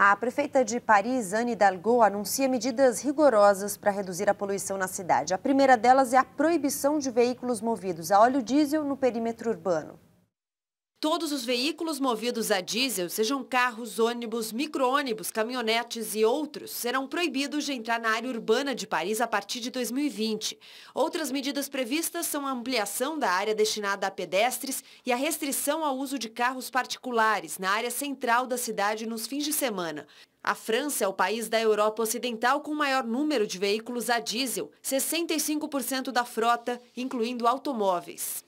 A prefeita de Paris, Anne Hidalgo, anuncia medidas rigorosas para reduzir a poluição na cidade. A primeira delas é a proibição de veículos movidos a óleo diesel no perímetro urbano. Todos os veículos movidos a diesel, sejam carros, ônibus, micro-ônibus, caminhonetes e outros, serão proibidos de entrar na área urbana de Paris a partir de 2020. Outras medidas previstas são a ampliação da área destinada a pedestres e a restrição ao uso de carros particulares na área central da cidade nos fins de semana. A França é o país da Europa Ocidental com o maior número de veículos a diesel, 65% da frota, incluindo automóveis.